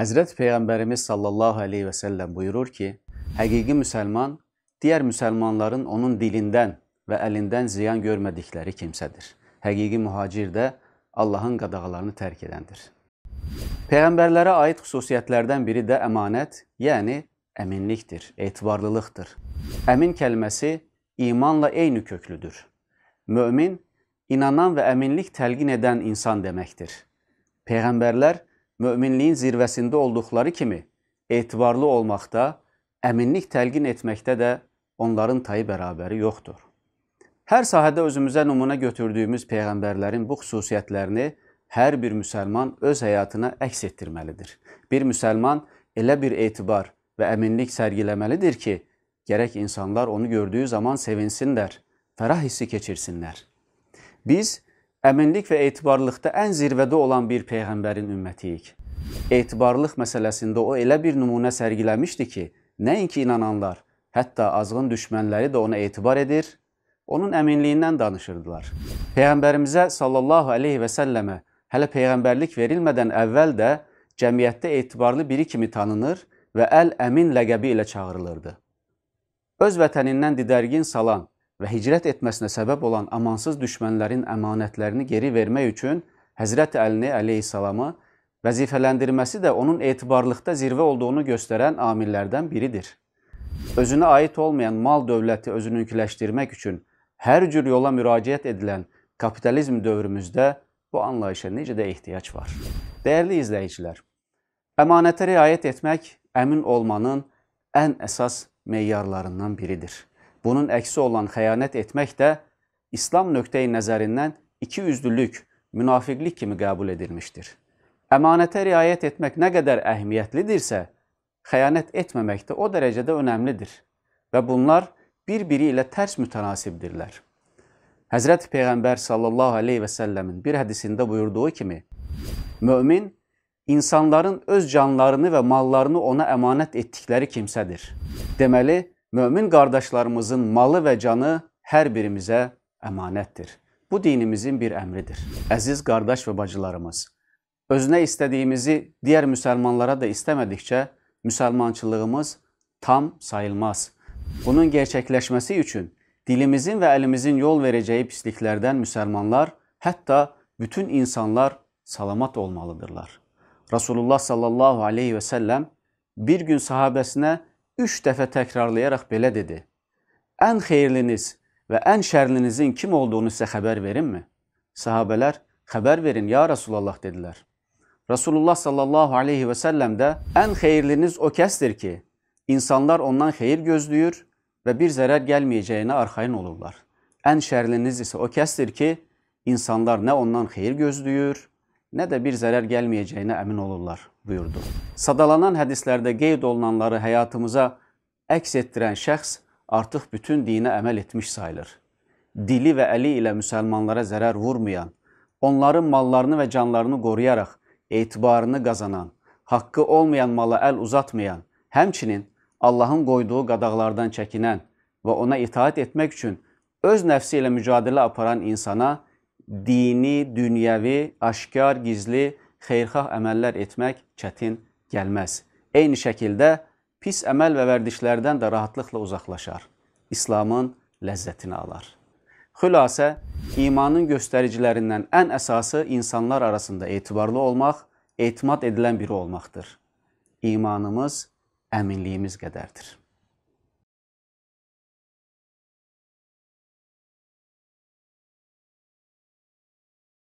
Həzrət Peyğəmbərimiz sallallahu aleyhi və səlləm buyurur ki, həqiqi müsəlman digər müsəlmanların onun dilindən və əlindən ziyan görmədikləri kimsədir. Həqiqi mühacir də Allahın qadağalarını tərk edəndir. Peyğəmbərlərə aid xüsusiyyətlərdən biri də əmanət, yəni əminlikdir, etibarlılıqdır. Əmin kəlməsi imanla eyni köklüdür. Mömin inanan və əminlik təlqin edən insan deməkdir. Peyğəmbərlər möminliyin zirvəsində olduqları kimi etibarlı olmaqda, əminlik təlqin etməkdə də onların tayı bərabəri yoxdur. Hər sahədə özümüzə nümunə götürdüyümüz peyğəmbərlərin bu xüsusiyyətlərini hər bir müsəlman öz həyatına əks etdirməlidir. Bir müsəlman elə bir etibar və əminlik sərgiləməlidir ki, gərək insanlar onu gördüyü zaman sevinsinlər, fərah hissi keçirsinlər. Biz Əminlik və etibarlıqda ən zirvədə olan bir peyğəmbərin ümmətiyik. Etibarlıq məsələsində o elə bir nümunə sərgiləmişdi ki, nəinki inananlar, hətta azğın düşmənləri də ona etibar edir, onun əminliyindən danışırdılar. Peyğəmbərimizə sallallahu əleyhi və səlləmə hələ peyğəmbərlik verilmədən əvvəl də cəmiyyətdə etibarlı biri kimi tanınır və Əl-Əmin ləqəbi ilə çağırılırdı. Öz vətənindən didərgin salan və hicrət etməsinə səbəb olan amansız düşmənlərin əmanətlərini geri vermək üçün Həzrət Əlini əleyhissalamı vəzifələndirməsi də onun etibarlıqda zirvə olduğunu göstərən amillərdən biridir. Özünə aid olmayan mal dövləti özününkiləşdirmək üçün hər cür yola müraciət edilən kapitalizm dövrümüzdə bu anlayışa necə də ehtiyac var. Dəyərli izləyicilər, əmanətə riayət etmək əmin olmanın ən əsas meyarlarından biridir bunun əksi olan xəyanət etmək də İslam nöqteyi nəzərindən iki yüzlülük, münafiqlik kimi qəbul edilmişdir. Əmanətə riayət etmək nə qədər əhəmiyyətlidirsə, xəyanət etməmək də o dərəcədə önəmlidir və bunlar bir-biri ilə tərs mütənasibdirlər. Həzrət Peyğəmbər sallallahu əleyhi və səlləmin bir hədisində buyurduğu kimi, mömin insanların öz canlarını və mallarını ona əmanət etdikləri kimsədir. Deməli, mömin qardaşlarımızın malı və canı hər birimizə əmanətdir. Bu dinimizin bir əmridir. Əziz qardaş və bacılarımız, özünə istədiyimizi digər müsəlmanlara da istəmədikcə müsəlmançılığımız tam sayılmaz. Bunun gerçəkləşməsi üçün dilimizin və əlimizin yol verəcəyi pisliklərdən müsəlmanlar, hətta bütün insanlar salamat olmalıdırlar. Rasulullah sallallahu aleyhi və səlləm bir gün sahabəsinə üç dəfə təkrarlayaraq belə dedi. Ən xeyirliniz və ən şərlinizin kim olduğunu sizə xəbər verinmi? Sahabələr, xəbər verin ya Rasulallah dedilər. Rasulullah sallallahu aleyhi və səlləm də ən xeyirliniz o kəsdir ki, insanlar ondan xeyir gözləyir və bir zərər gəlməyəcəyinə arxayın olurlar. Ən şərliniz isə o kəsdir ki, insanlar nə ondan xeyir gözləyir, nə də bir zərər gəlməyəcəyinə əmin olurlar, buyurdu. Sadalanan hədislərdə qeyd olunanları həyatımıza əks etdirən şəxs artıq bütün dinə əməl etmiş sayılır. Dili və əli ilə müsəlmanlara zərər vurmayan, onların mallarını və canlarını qoruyaraq etibarını qazanan, haqqı olmayan mala əl uzatmayan, həmçinin Allahın qoyduğu qadağlardan çəkinən və ona itaat etmək üçün öz nəfsi ilə mücadilə aparan insana dini, dünyəvi, aşkar, gizli, xeyrxah əməllər etmək çətin gəlməz. Eyni şəkildə pis əməl və vərdişlərdən də rahatlıqla uzaqlaşar. İslamın ləzzətini alar. Xülasə, imanın göstəricilərindən ən əsası insanlar arasında etibarlı olmaq, etimad edilən biri olmaqdır. İmanımız əminliyimiz qədərdir.